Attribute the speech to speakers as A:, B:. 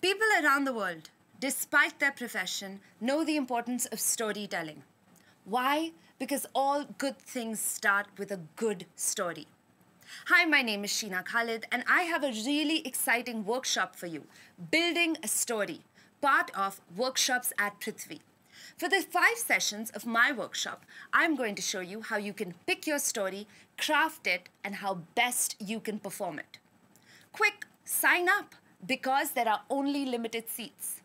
A: People around the world, despite their profession, know the importance of storytelling. Why? Because all good things start with a good story. Hi, my name is Sheena Khalid, and I have a really exciting workshop for you Building a Story, part of Workshops at Prithvi. For the five sessions of my workshop, I'm going to show you how you can pick your story, craft it, and how best you can perform it. Quick, sign up! because there are
B: only limited seats.